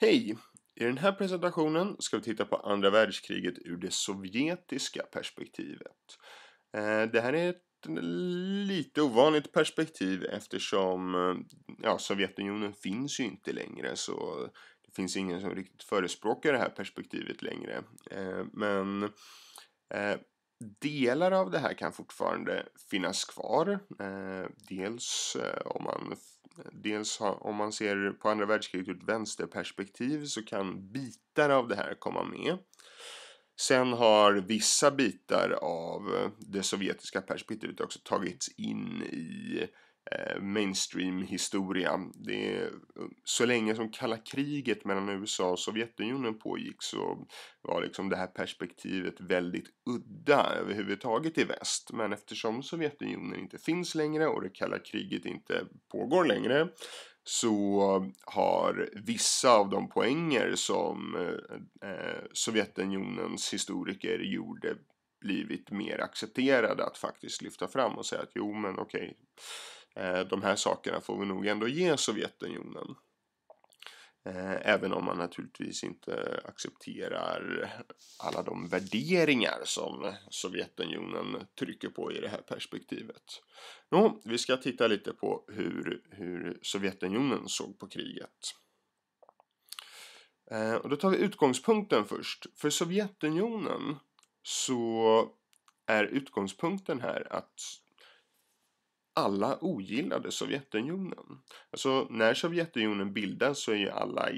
Hej! I den här presentationen ska vi titta på andra världskriget ur det sovjetiska perspektivet. Eh, det här är ett lite ovanligt perspektiv eftersom eh, ja, Sovjetunionen finns ju inte längre så det finns ingen som riktigt förespråkar det här perspektivet längre. Eh, men delar av det här kan fortfarande finnas kvar. Dels om man dels om man ser på andra världskriget ur ett vänsterperspektiv så kan bitar av det här komma med. Sen har vissa bitar av eh, det sovjetiska perspektivet också tagits in i Eh, mainstream-historia. Eh, så länge som kalla kriget mellan USA och Sovjetunionen pågick så var liksom det här perspektivet väldigt udda överhuvudtaget i väst. Men eftersom Sovjetunionen inte finns längre och det kalla kriget inte pågår längre så har vissa av de poänger som eh, eh Sovjetunionens historiker gjorde blivit mer accepterade att faktiskt lyfta fram och säga att jo men okej Eh, de här sakerna får vi nog ändå ge Sovjetunionen. Eh, även om man naturligtvis inte accepterar alla de värderingar som Sovjetunionen trycker på i det här perspektivet. Nå, vi ska titta lite på hur, hur Sovjetunionen såg på kriget. Eh, och då tar vi utgångspunkten först. För Sovjetunionen så är utgångspunkten här att alla ogillade Sovjetunionen. Alltså när Sovjetunionen bildas så är ju alla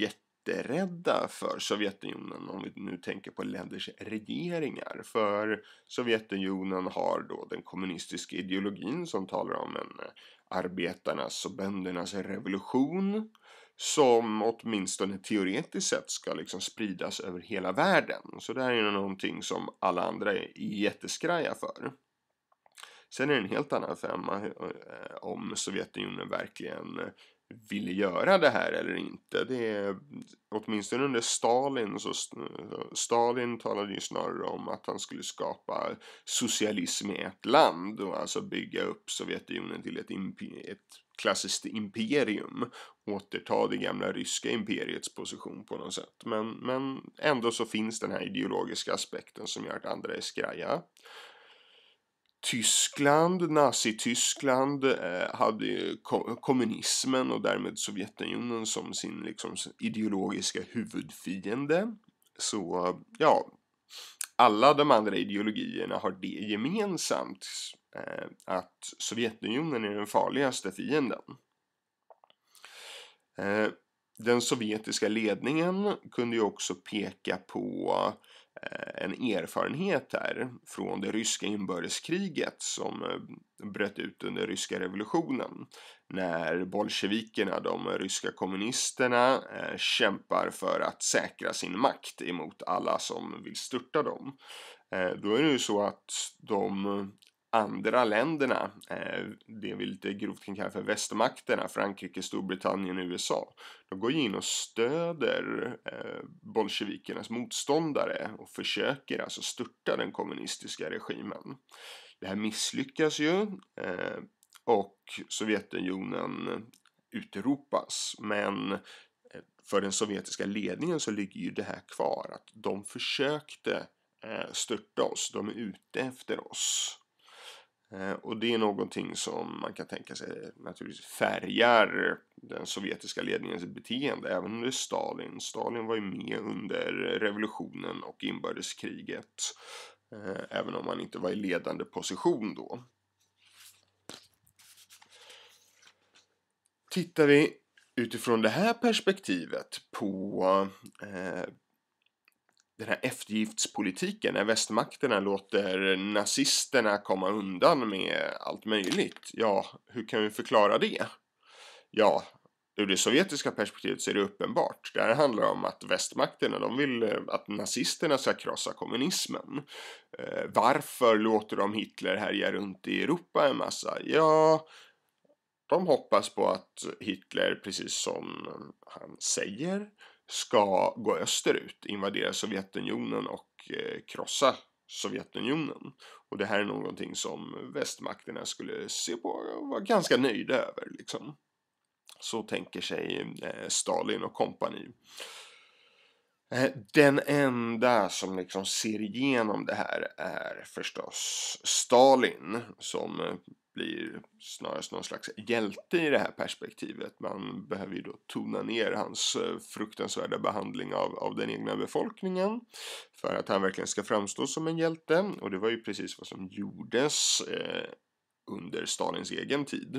jätterädda för Sovjetunionen om vi nu tänker på länders regeringar. För Sovjetunionen har då den kommunistiska ideologin som talar om en eh, arbetarnas och böndernas revolution som åtminstone teoretiskt sett ska liksom spridas över hela världen. Så det här är ju någonting som alla andra är jätteskraja för. Sen är det en helt annan femma eh, om Sovjetunionen verkligen ville göra det här eller inte. Det är, åtminstone under Stalin så Stalin talade ju snarare om att han skulle skapa socialism i ett land och alltså bygga upp Sovjetunionen till ett, ett klassiskt imperium. Återta det gamla ryska imperiets position på något sätt. Men, men ändå så finns den här ideologiska aspekten som gör att andra är skraja. Tyskland, Nazityskland eh, hade kommunismen och därmed Sovjetunionen som sin liksom, ideologiska huvudfiende. Så ja, alla de andra ideologierna har det gemensamt eh, att Sovjetunionen är den farligaste fienden. Eh, den sovjetiska ledningen kunde ju också peka på Eh, en erfarenhet här från det ryska inbördeskriget som eh, bröt ut under ryska revolutionen. När bolsjevikerna, de ryska kommunisterna, eh, kämpar för att säkra sin makt emot alla som vill störta dem. Då är det ju så att de andra länderna, eh, det vi lite grovt kan kalla för västmakterna, Frankrike, Storbritannien och USA. De går ju in och stöder eh, bolsjevikernas motståndare och försöker alltså störta den kommunistiska regimen. Det här misslyckas ju eh, och Sovjetunionen utropas. Men för den sovjetiska ledningen så ligger ju det här kvar att de försökte störta oss, de är ute efter oss. Eh, och det är någonting som man kan tänka sig naturligtvis färgar den sovjetiska ledningens beteende, även under Stalin. Stalin var ju med under revolutionen och inbördeskriget, eh, även om han inte var i ledande position då. Tittar vi utifrån det här perspektivet på eh, den här eftergiftspolitiken när västmakterna låter nazisterna komma undan med allt möjligt. Ja, hur kan vi förklara det? Ja, ur det sovjetiska perspektivet så är det uppenbart. Det här handlar om att västmakterna, de vill eh, att nazisterna ska krossa kommunismen. Eh, varför låter de Hitler härja runt i Europa en massa? Ja, de hoppas på att Hitler, precis som han säger, ska gå österut, invadera Sovjetunionen och eh, krossa Sovjetunionen. Och det här är någonting som västmakterna skulle se på och vara ganska nöjda över. Liksom. Så tänker sig eh, Stalin och kompani. Eh, den enda som liksom ser igenom det här är förstås Stalin som blir snarast någon slags hjälte i det här perspektivet. Man behöver ju då tona ner hans eh, fruktansvärda behandling av, av den egna befolkningen för att han verkligen ska framstå som en hjälte och det var ju precis vad som gjordes eh, under Stalins egen tid.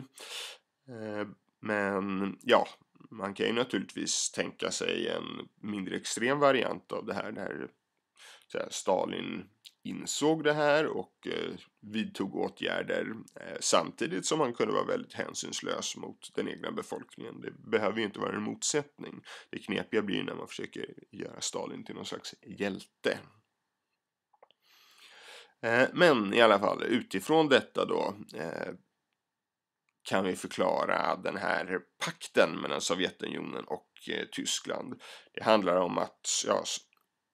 Eh, men ja, man kan ju naturligtvis tänka sig en mindre extrem variant av det här där Stalin insåg det här och eh, vidtog åtgärder eh, samtidigt som han kunde vara väldigt hänsynslös mot den egna befolkningen. Det behöver ju inte vara en motsättning. Det knepiga blir ju när man försöker göra Stalin till någon slags hjälte. Eh, men i alla fall utifrån detta då kan vi förklara den här pakten mellan Sovjetunionen och Tyskland. Det handlar om att ja,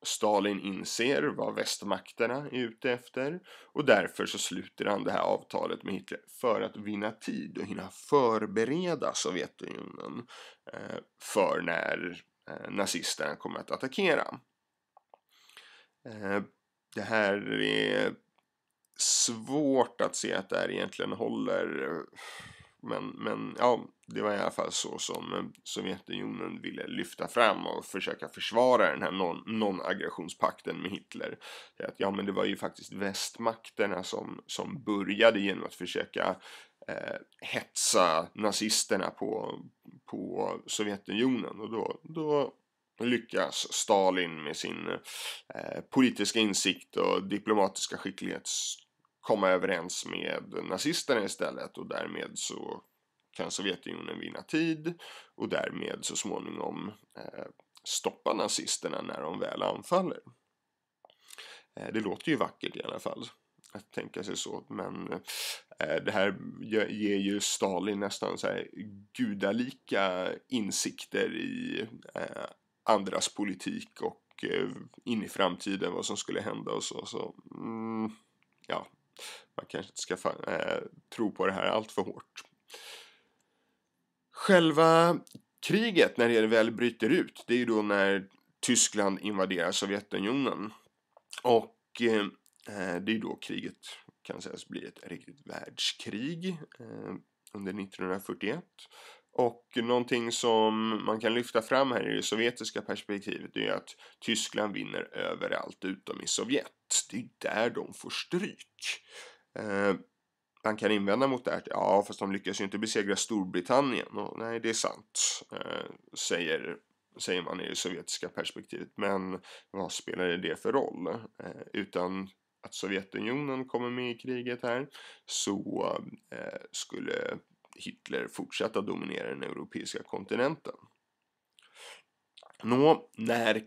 Stalin inser vad västmakterna är ute efter och därför så sluter han det här avtalet med Hitler för att vinna tid och hinna förbereda Sovjetunionen eh, för när eh, nazisterna kommer att attackera. Eh, det här är svårt att se att det här egentligen håller men, men ja, det var i alla fall så som eh, Sovjetunionen ville lyfta fram och försöka försvara den här non-aggressionspakten med Hitler. Att, ja, men det var ju faktiskt västmakterna som, som började genom att försöka eh, hetsa nazisterna på, på Sovjetunionen och då, då lyckas Stalin med sin eh, politiska insikt och diplomatiska skicklighet komma överens med nazisterna istället och därmed så kan Sovjetunionen vinna tid och därmed så småningom eh, stoppa nazisterna när de väl anfaller. Eh, det låter ju vackert i alla fall att tänka sig så. Men eh, det här ger ju Stalin nästan så här gudalika insikter i eh, andras politik och eh, in i framtiden vad som skulle hända och så. så mm, ja, man kanske inte ska eh, tro på det här allt för hårt. Själva kriget när det väl bryter ut, det är ju då när Tyskland invaderar Sovjetunionen. Och eh, det är då kriget kan sägas bli ett riktigt världskrig eh, under 1941. Och någonting som man kan lyfta fram här i det sovjetiska perspektivet är att Tyskland vinner överallt utom i Sovjet rätt. Det är där de får stryk. Eh, man kan invända mot det här. Ja, fast de lyckas ju inte besegra Storbritannien. Och, nej, det är sant. Eh, säger, säger man i det sovjetiska perspektivet. Men vad spelar det för roll? Eh, utan att Sovjetunionen kommer med i kriget här så eh, skulle Hitler fortsätta dominera den europeiska kontinenten. Nå, när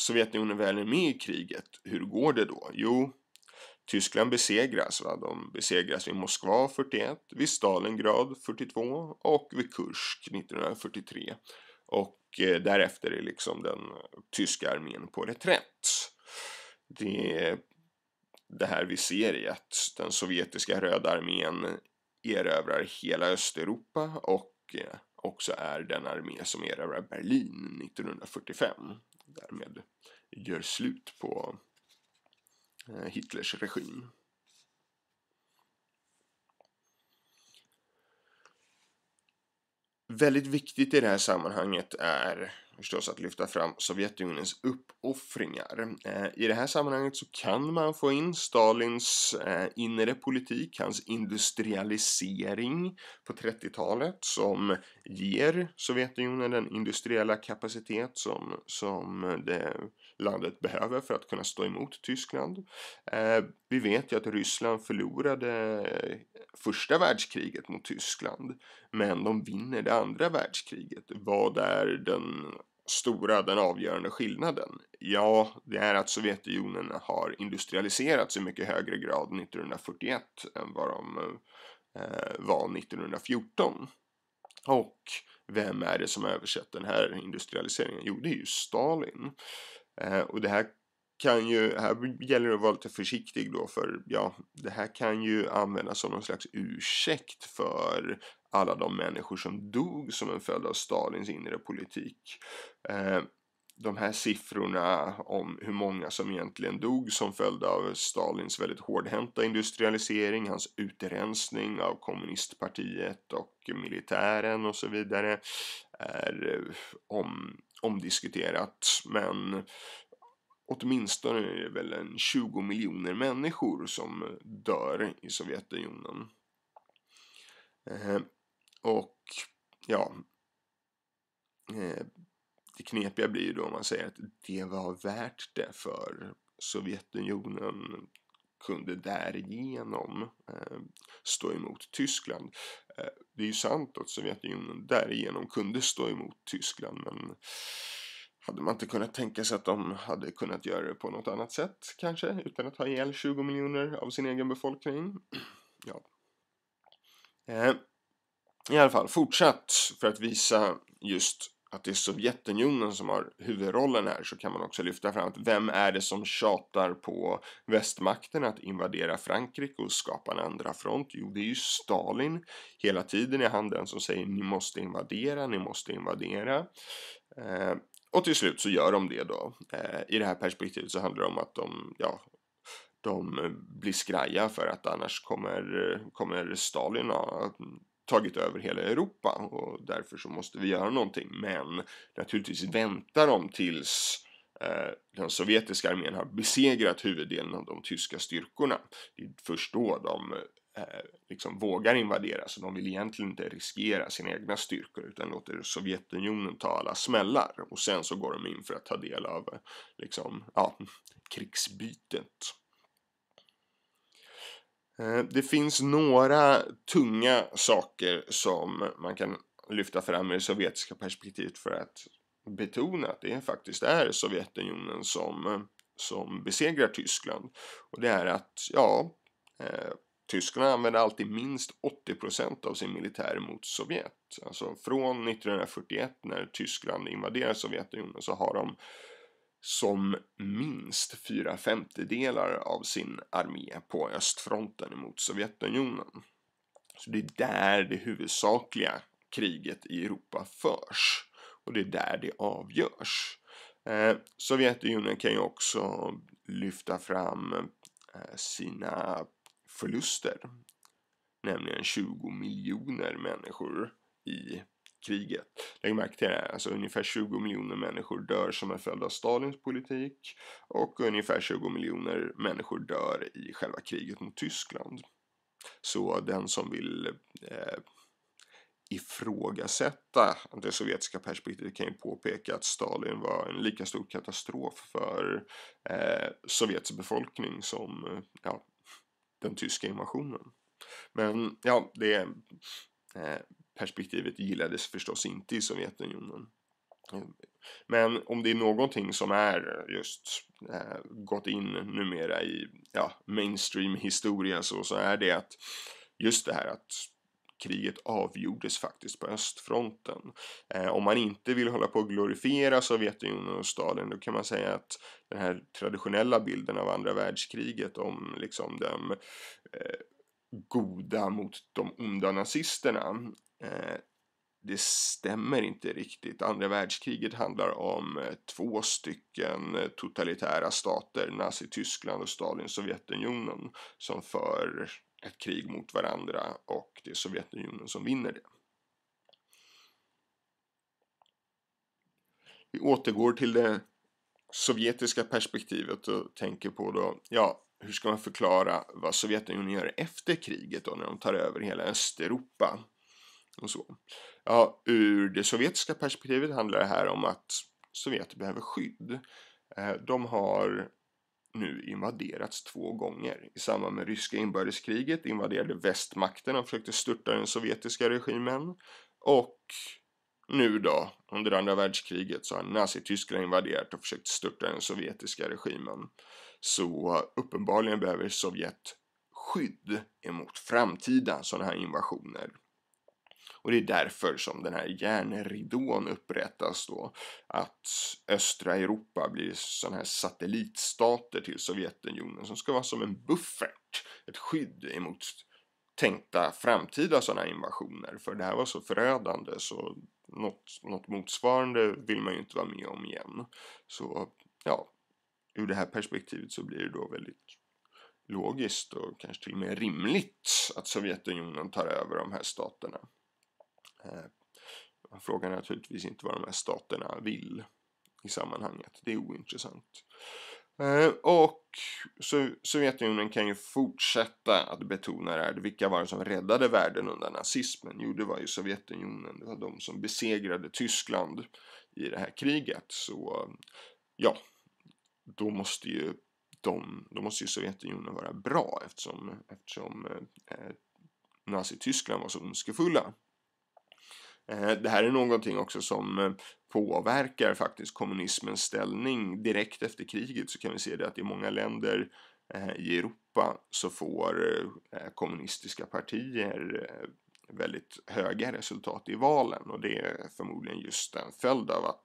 Sovjetunionen väl är med i kriget, hur går det då? Jo, Tyskland besegras. Va? De besegras vid Moskva 41, vid Stalingrad 42 och vid Kursk 1943. Och eh, därefter är liksom den tyska armén på reträtt. Det, det här vi ser är att den sovjetiska röda armén erövrar hela Östeuropa och eh, också är den armé som erövrar Berlin 1945. Därmed gör slut på eh, Hitlers regim. Väldigt viktigt i det här sammanhanget är förstås att lyfta fram Sovjetunionens uppoffringar. Eh, I det här sammanhanget så kan man få in Stalins eh, inre politik, hans industrialisering på 30-talet som ger Sovjetunionen den industriella kapacitet som, som det landet behöver för att kunna stå emot Tyskland. Eh, vi vet ju att Ryssland förlorade första världskriget mot Tyskland men de vinner det andra världskriget. Vad är den stora den avgörande skillnaden? Ja, det är att Sovjetunionen har industrialiserats i mycket högre grad 1941 än vad de eh, var 1914. Och vem är det som översatt den här industrialiseringen? Jo, det är ju Stalin. Eh, och det här kan ju, här gäller det att vara lite försiktig då för ja, det här kan ju användas som någon slags ursäkt för alla de människor som dog som en följd av Stalins inre politik. Eh, de här siffrorna om hur många som egentligen dog som följd av Stalins väldigt hårdhänta industrialisering, hans utrensning av kommunistpartiet och militären och så vidare är eh, om, omdiskuterat. Men åtminstone är det väl en 20 miljoner människor som dör i Sovjetunionen. Eh, och ja. Eh, det knepiga blir ju då om man säger att det var värt det för Sovjetunionen kunde därigenom eh, stå emot Tyskland. Eh, det är ju sant att Sovjetunionen därigenom kunde stå emot Tyskland men hade man inte kunnat tänka sig att de hade kunnat göra det på något annat sätt kanske utan att ha ihjäl 20 miljoner av sin egen befolkning? ja. Eh, i alla fall, fortsatt för att visa just att det är Sovjetunionen som har huvudrollen här så kan man också lyfta fram att vem är det som tjatar på västmakten att invadera Frankrike och skapa en andra front? Jo, det är ju Stalin. Hela tiden är han den som säger ni måste invadera, ni måste invadera. Eh, och till slut så gör de det då. Eh, I det här perspektivet så handlar det om att de, ja, de blir skraja för att annars kommer, kommer Stalin ha tagit över hela Europa och därför så måste vi göra någonting. Men naturligtvis väntar de tills eh, den sovjetiska armén har besegrat huvuddelen av de tyska styrkorna. Det är först då de eh, liksom vågar invadera så de vill egentligen inte riskera sina egna styrkor utan låter Sovjetunionen ta alla smällar och sen så går de in för att ta del av liksom, ja, krigsbytet. Eh, det finns några tunga saker som man kan lyfta fram i det sovjetiska perspektivet för att betona att det faktiskt är Sovjetunionen som, som besegrar Tyskland. Och det är att, ja, eh, tyskarna alltid minst 80% av sin militär mot Sovjet. Alltså från 1941 när Tyskland invaderar Sovjetunionen så har de som minst fyra femtedelar av sin armé på östfronten mot Sovjetunionen. Så det är där det huvudsakliga kriget i Europa förs och det är där det avgörs. Eh, Sovjetunionen kan ju också lyfta fram eh, sina förluster, nämligen 20 miljoner människor i kriget. Lägg märke till det alltså ungefär 20 miljoner människor dör som en följd av Stalins politik och ungefär 20 miljoner människor dör i själva kriget mot Tyskland. Så den som vill eh, ifrågasätta det sovjetiska perspektivet kan ju påpeka att Stalin var en lika stor katastrof för eh, Sovjets befolkning som eh, ja, den tyska invasionen. Men ja, det är eh, perspektivet gillades förstås inte i Sovjetunionen. Men om det är någonting som är just äh, gått in numera i ja, mainstream historia så, så är det att just det här att kriget avgjordes faktiskt på östfronten. Eh, om man inte vill hålla på och glorifiera Sovjetunionen och Stalin då kan man säga att den här traditionella bilden av andra världskriget om liksom de eh, goda mot de onda nazisterna Eh, det stämmer inte riktigt. Andra världskriget handlar om eh, två stycken eh, totalitära stater, Nazityskland och Stalin, Sovjetunionen, som för ett krig mot varandra och det är Sovjetunionen som vinner det. Vi återgår till det sovjetiska perspektivet och tänker på då, ja, hur ska man förklara vad Sovjetunionen gör efter kriget då när de tar över hela Östeuropa? och så. Ja, ur det sovjetiska perspektivet handlar det här om att Sovjet behöver skydd. Eh, de har nu invaderats två gånger. I samband med ryska inbördeskriget invaderade västmakterna och försökte störta den sovjetiska regimen. Och nu då, under andra världskriget, så har Nazityskland invaderat och försökt störta den sovjetiska regimen. Så uppenbarligen behöver Sovjet skydd emot framtida sådana här invasioner. Och det är därför som den här järnridån upprättas då. Att östra Europa blir sådana här satellitstater till Sovjetunionen som ska vara som en buffert, ett skydd emot tänkta framtida sådana invasioner. För det här var så förödande så något, något motsvarande vill man ju inte vara med om igen. Så ja, ur det här perspektivet så blir det då väldigt logiskt och kanske till och med rimligt att Sovjetunionen tar över de här staterna. Eh, frågan är naturligtvis inte vad de här staterna vill i sammanhanget. Det är ointressant. Eh, och Sovjetunionen kan ju fortsätta att betona det här. Vilka var det som räddade världen undan nazismen? Jo, det var ju Sovjetunionen. Det var de som besegrade Tyskland i det här kriget. Så ja, då måste ju, de, då måste ju Sovjetunionen vara bra eftersom, eftersom eh, eh Nazityskland var så ondskefulla Eh, det här är någonting också som eh, påverkar faktiskt kommunismens ställning. Direkt efter kriget så kan vi se det att i många länder eh, i Europa så får kommunistiska partier väldigt höga resultat i valen och det är förmodligen just en följd av att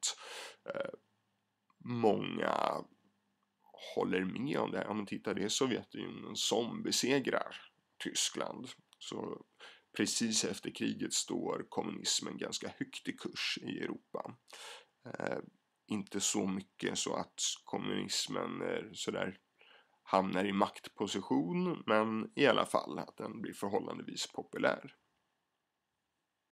många håller med om det här. Ja men titta det är Sovjetunionen som besegrar Tyskland. Så precis efter kriget står kommunismen ganska högt i kurs i Europa. Eh, inte så mycket så att kommunismen är sådär hamnar i maktposition men i alla fall att den blir förhållandevis populär.